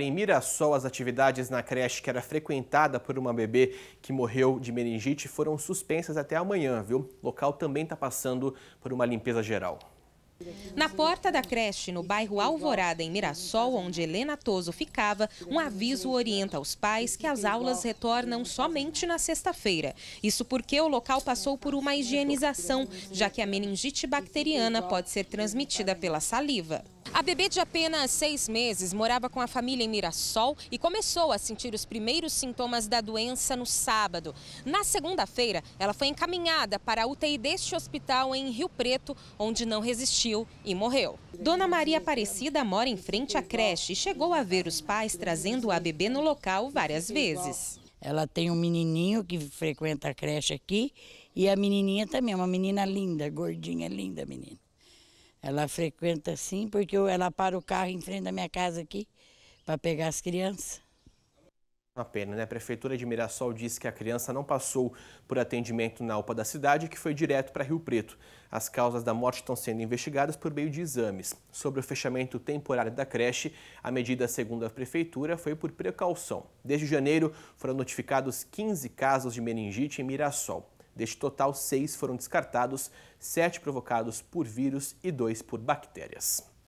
Em Mirassol, as atividades na creche que era frequentada por uma bebê que morreu de meningite foram suspensas até amanhã, viu? O local também está passando por uma limpeza geral. Na porta da creche, no bairro Alvorada, em Mirassol, onde Helena Toso ficava, um aviso orienta aos pais que as aulas retornam somente na sexta-feira. Isso porque o local passou por uma higienização, já que a meningite bacteriana pode ser transmitida pela saliva. A bebê de apenas seis meses morava com a família em Mirassol e começou a sentir os primeiros sintomas da doença no sábado. Na segunda-feira, ela foi encaminhada para a UTI deste hospital em Rio Preto, onde não resistiu e morreu. Dona Maria Aparecida mora em frente à creche e chegou a ver os pais trazendo a bebê no local várias vezes. Ela tem um menininho que frequenta a creche aqui e a menininha também, é uma menina linda, gordinha, linda menina. Ela frequenta sim, porque ela para o carro em frente da minha casa aqui para pegar as crianças. Uma pena, né? A Prefeitura de Mirassol disse que a criança não passou por atendimento na UPA da cidade e que foi direto para Rio Preto. As causas da morte estão sendo investigadas por meio de exames. Sobre o fechamento temporário da creche, a medida, segundo a Prefeitura, foi por precaução. Desde janeiro, foram notificados 15 casos de meningite em Mirassol. Deste total, seis foram descartados, sete provocados por vírus e dois por bactérias.